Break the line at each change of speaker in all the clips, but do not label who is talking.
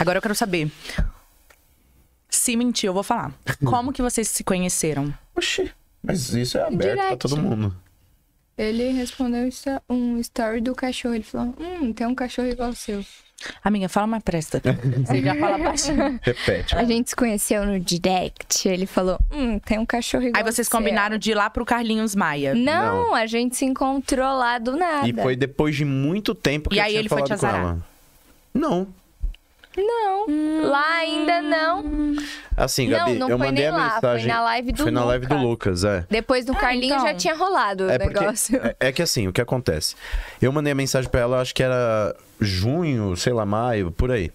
Agora eu quero saber. Se mentir, eu vou falar. Como que vocês se conheceram? Oxi, mas isso é aberto Direto. pra todo mundo.
Ele respondeu um story do cachorro. Ele falou: Hum, tem um cachorro igual ao seu. Amiga,
fala mais presta. Você já fala baixinho. Repete.
A gente se conheceu no direct. Ele falou: Hum, tem um cachorro igual Aí vocês combinaram de ir lá pro Carlinhos Maia. Não, Não, a gente se encontrou lá do nada. E foi
depois de muito tempo que E eu aí tinha ele foi te com ela.
Não, não. Hum. Lá ainda não.
Assim, Gabi, não, não eu mandei a lá, mensagem. Foi na live do, foi na live do Lucas, é.
Depois do ah, Carlinho então. já tinha rolado o é negócio. Porque,
é, é, que assim, o que acontece? Eu mandei a mensagem para ela, acho que era junho, sei lá, maio, por aí.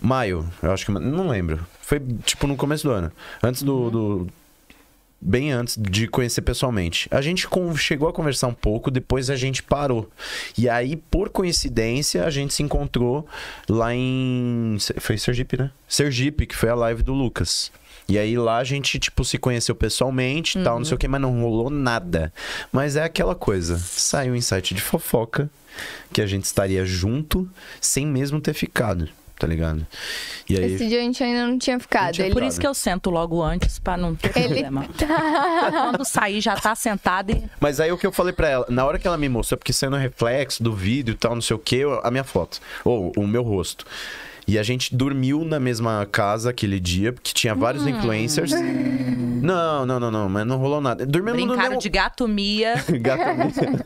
Maio, eu acho que. Não lembro. Foi tipo no começo do ano. Antes do, uhum. do bem antes de conhecer pessoalmente. A gente chegou a conversar um pouco, depois a gente parou. E aí, por coincidência, a gente se encontrou lá em. Foi Sergipe, né? Sergipe, que foi a live do Lucas. E aí lá a gente, tipo, se conheceu pessoalmente uhum. tal, não sei o que, mas não rolou nada. Mas é aquela coisa. Saiu um insight de fofoca que a gente estaria junto sem mesmo ter ficado tá ligado? E aí... Esse
dia a gente ainda não tinha ficado. Não é ele... Por isso que eu sento logo antes, pra não ter ele... problema. Tá. Quando sair, já tá sentado e...
Mas aí o que eu falei pra ela, na hora que ela me mostrou, porque saiu no reflexo do vídeo e tal, não sei o que, a minha foto. Ou o meu rosto. E a gente dormiu na mesma casa aquele dia, porque tinha vários hum. influencers. Não, não, não, não, mas não rolou nada. Dormimos Brincaram no mesmo... de
gato Mia. gato Mia.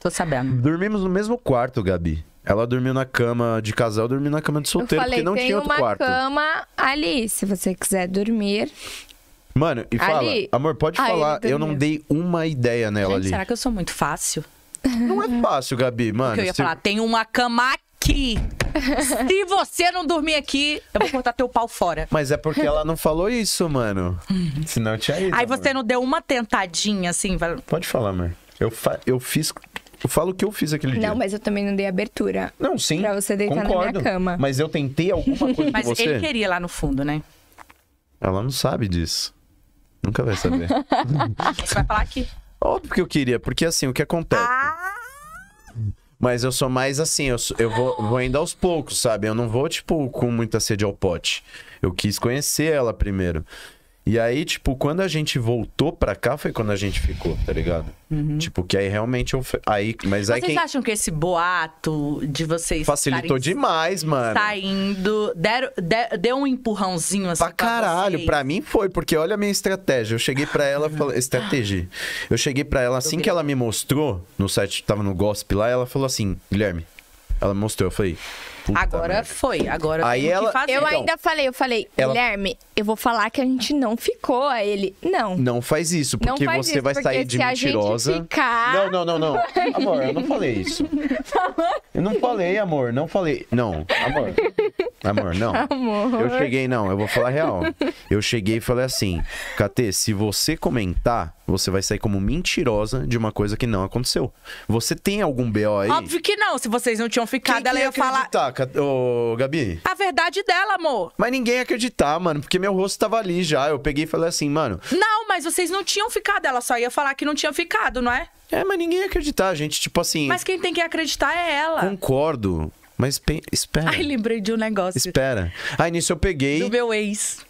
Tô sabendo. Dormimos no mesmo quarto, Gabi. Ela dormiu na cama de casal, eu dormi na cama de solteiro, falei, porque não tinha outro quarto. Tem uma
cama ali, se você quiser dormir.
Mano, e fala, ali... amor, pode ah, falar, eu não dei uma ideia nela Gente, ali. será
que eu sou muito fácil?
Não é fácil, Gabi, mano. Porque eu ia se... falar,
tem uma cama aqui. Se você não dormir aqui, eu vou cortar teu pau fora. Mas
é porque ela não falou isso, mano. Uhum. Senão eu tinha ido. Aí amor. você não
deu uma tentadinha, assim?
Pode falar, mano. Eu, fa... eu fiz eu falo que eu fiz aquele não, dia. Não,
mas eu também não dei abertura. Não, sim. Pra você deitar concordo, na minha cama.
Mas eu tentei alguma coisa Mas você. Mas ele
queria lá no fundo, né?
Ela não sabe disso. Nunca vai saber.
você vai falar
aqui. Óbvio que eu queria, porque assim, o que acontece? Ah! Mas eu sou mais assim, eu, sou, eu vou, vou ainda aos poucos, sabe? Eu não vou, tipo, com muita sede ao pote. Eu quis conhecer ela primeiro. E aí, tipo, quando a gente voltou pra cá, foi quando a gente ficou, tá ligado? Uhum. Tipo, que aí realmente eu. Aí, mas aí Vocês acham
que esse boato de vocês. Facilitou
demais, mano.
Saindo. Deram, deu um empurrãozinho assim. Pra, pra caralho, vocês.
pra mim foi, porque olha a minha estratégia. Eu cheguei pra ela. falei, estratégia. Eu cheguei pra ela assim que ela me mostrou, no site, tava no Gossip lá, ela falou assim: Guilherme. Ela me mostrou, eu falei. Puta
agora merda. foi,
agora aí ela, Eu então, ainda
falei, eu falei, ela... Guilherme, eu vou falar que a gente não ficou. a ele, não.
Não faz isso, porque faz você isso, vai porque sair de mentirosa. Ficar... Não, não, não, não. Amor, eu não falei isso. eu não falei, amor, não falei. Não, amor. Amor, não.
Amor. Eu cheguei,
não, eu vou falar real. Eu cheguei e falei assim, KT, se você comentar, você vai sair como mentirosa de uma coisa que não aconteceu. Você tem algum BO aí? Óbvio
que não. Se vocês não tinham ficado, Quem ela ia, ia falar.
Saca, ô Gabi?
A verdade dela, amor.
Mas ninguém ia acreditar, mano, porque meu rosto tava ali já. Eu peguei e falei assim, mano.
Não, mas vocês não tinham ficado. Ela só ia falar que não tinha ficado, não é?
É, mas ninguém ia acreditar, gente. Tipo assim. Mas
quem tem que acreditar é ela.
Concordo. Mas espera. Ai, lembrei de um negócio. Espera. Aí nisso eu peguei. Do
meu ex.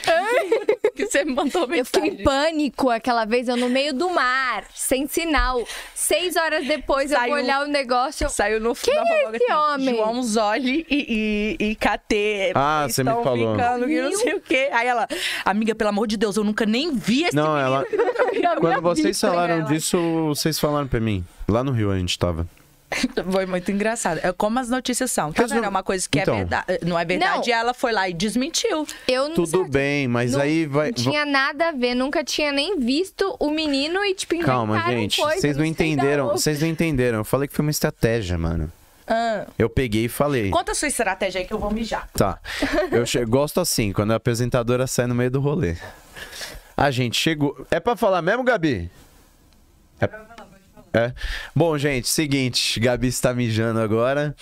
que você me mandou mensagem. Eu fiquei em pânico aquela vez, eu no meio do mar, sem sinal. Seis horas depois saiu, eu vou olhar o negócio. Eu... Saiu no final. Quem é esse assim, homem? João Zoli e, e, e
KT. Ah, você me falou. Ficando, e não sei o quê. Aí ela, amiga, pelo amor de Deus, eu nunca nem vi esse Não, menino. ela. Quando vocês falaram disso,
vocês falaram pra mim. Lá no Rio a gente tava.
Foi muito engraçado. É como as notícias são. Tá mas não... É uma coisa que é então, é verdade, eh,
não é verdade. Não. ela foi lá e desmentiu. Eu não
Tudo sei. bem, mas não, aí vai. Não tinha
nada a ver, nunca tinha nem visto o menino e tipo Calma, gente. Vocês não tá entenderam, vocês
não entenderam. Eu falei que foi uma estratégia, mano. Ah. Eu peguei e falei.
Conta a sua estratégia aí que eu vou
mijar.
Tá. Eu gosto assim, quando a apresentadora sai no meio do rolê. A ah, gente chegou. É para falar mesmo, Gabi? É... É. Bom, gente, seguinte, Gabi está mijando agora.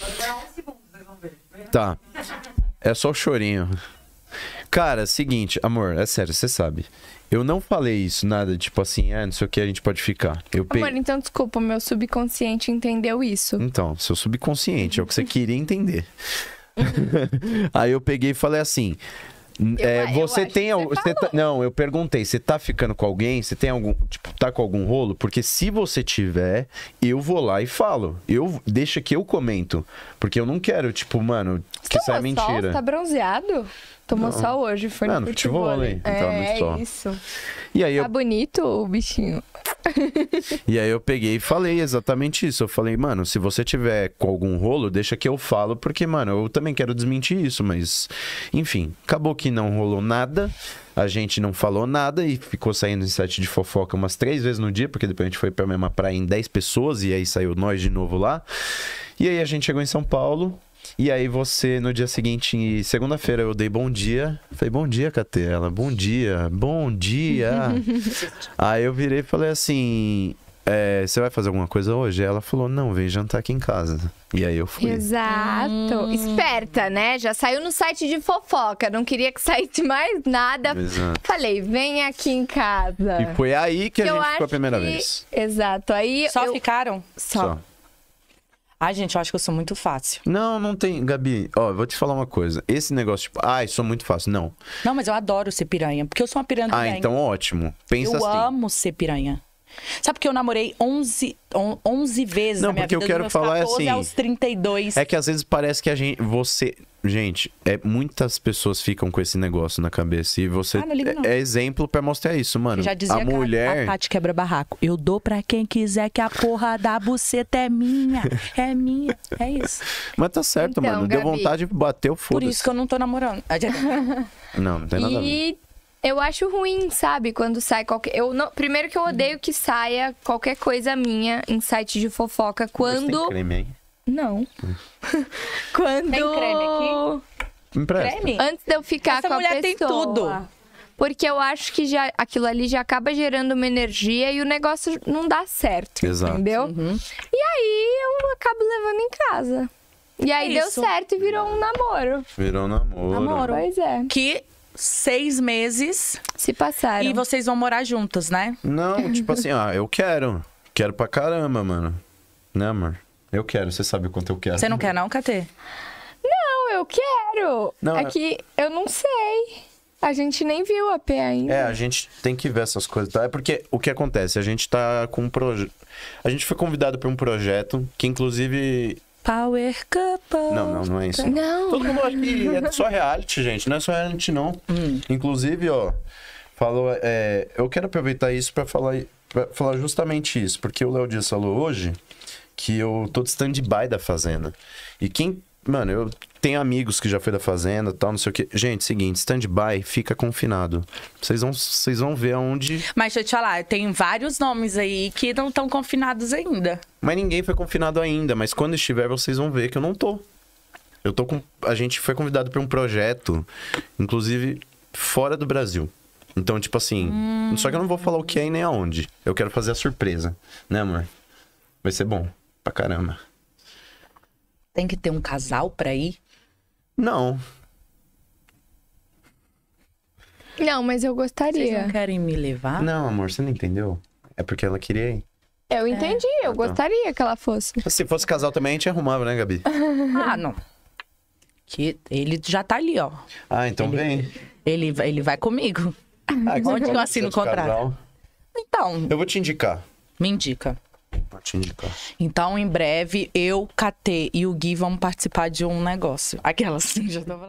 Tá. É só o chorinho. Cara, seguinte, amor, é sério, você sabe. Eu não falei isso, nada, tipo assim, É, não sei o que, a gente pode ficar. Eu pe... Amor,
então desculpa, meu subconsciente entendeu isso.
Então, seu subconsciente, é o que você queria entender. Uhum. Aí eu peguei e falei assim: é, eu você tem. Você tá, não, eu perguntei, você tá ficando com alguém? Você tem algum. Tipo, tá com algum rolo? Porque se você tiver, eu vou lá e falo. Eu, deixa que eu comento. Porque eu não quero, tipo, mano, que tá isso é mentira. tá
bronzeado? Tomou não. sol hoje, foi não, no, no futebol. futebol né? Então, é, é isso. E aí, tá eu... bonito o bichinho.
e aí eu peguei e falei exatamente isso. Eu falei, mano, se você tiver com algum rolo, deixa que eu falo, porque, mano, eu também quero desmentir isso, mas enfim, acabou que não rolou nada. A gente não falou nada e ficou saindo em site de fofoca umas três vezes no dia, porque depois a gente foi pra mesma praia em 10 pessoas e aí saiu nós de novo lá. E aí a gente chegou em São Paulo, e aí você, no dia seguinte, segunda-feira, eu dei bom dia. Falei, bom dia, Catela, bom dia, bom dia. aí eu virei e falei assim. É, você vai fazer alguma coisa hoje? Ela falou: não, vem jantar aqui em casa. E aí eu fui.
Exato. Hum. Esperta, né? Já saiu no site de fofoca, não queria que saísse mais nada. Exato. Falei, vem aqui em casa. E foi
aí que, que a gente ficou a primeira que... vez.
Exato. Aí Só eu... ficaram? Só.
Só. Ai, gente, eu acho que eu sou muito fácil. Não, não tem. Gabi, ó, vou te falar uma coisa. Esse negócio, tipo, ai, sou muito fácil. Não.
Não, mas eu adoro ser piranha, porque eu sou uma piranha. Ah, então
ótimo. Pensa eu assim. Eu
amo ser piranha. Sabe que eu namorei 11, 11 vezes Não, na minha porque eu quero falar 14 assim, aos 32. É que
às vezes parece que a gente, você Gente, é, muitas pessoas ficam com esse negócio na cabeça. E você ah, não ligo, é, não. é exemplo para mostrar isso, mano. Já dizia a mulher. A
Tati quebra barraco. Eu dou para quem quiser que a porra da buceta é minha. É minha. É isso.
Mas tá certo, então, mano. Gabi, Deu vontade de bater o foda. -se.
Por isso que
eu não tô namorando.
não, não tem nada e... a
ver. Eu acho ruim, sabe? Quando sai qualquer. Eu não... Primeiro que eu odeio que saia qualquer coisa minha em site de fofoca. Quando. Tem creme, hein? Não. Quando. Tem creme aqui? Creme? Antes de eu ficar Essa com a pessoa. Essa mulher tem tudo. Porque eu acho que já, aquilo ali já acaba gerando uma energia e o negócio não dá certo. Exato. Entendeu? Uhum. E aí eu acabo levando em casa. E aí deu certo e virou um namoro.
Virou um namoro. Namoro.
Pois é. Que seis meses. Se passaram. E vocês
vão morar juntos, né? Não, tipo assim,
ah, eu quero. Quero pra caramba, mano. Né, amor? Eu quero, você sabe o quanto eu quero. Você não
quer não, Catê? Não, eu quero! Não, é, é que eu não sei. A gente nem viu a pé ainda.
É, a gente tem que ver essas coisas, tá? É porque o que acontece? A gente tá com um projeto. A gente foi convidado para um projeto que, inclusive.
Power Couple. Não, não, não é isso. Não. Todo mundo aqui. que
é só reality, gente. Não é só reality, não. Hum. Inclusive, ó, falou. É, eu quero aproveitar isso para falar, pra falar justamente isso, porque o Léo Dias falou hoje que eu tô de stand-by da Fazenda. E quem. Mano, eu tenho amigos que já foi da Fazenda tal, não sei o quê. Gente, seguinte, stand-by fica confinado. Vocês vão, vocês vão ver aonde.
Mas deixa eu te falar, tem vários nomes aí que não estão confinados ainda.
Mas ninguém foi confinado ainda, mas quando estiver, vocês vão ver que eu não tô. Eu tô com. A gente foi convidado para um projeto, inclusive fora do Brasil. Então, tipo assim. Hum... Só que eu não vou falar o que é e nem aonde. Eu quero fazer a surpresa, né, amor? Vai ser bom
pra caramba. Tem que ter um casal pra ir? Não.
Não, mas eu gostaria. Vocês não querem me levar?
Não, amor, você não entendeu. É porque ela queria ir.
Eu entendi, é. eu então. gostaria que ela fosse.
Se fosse casal também, a gente arrumava, né, Gabi?
ah, não. Que
ele já tá ali, ó. Ah, então ele, vem. Ele, ele vai comigo. Ah, Onde eu assino o contrato? Então. Eu vou te indicar. Me indica te indicar. Então, em breve, eu, KT e o Gui vamos participar de um negócio. Aquelas, sim, já estava. lá.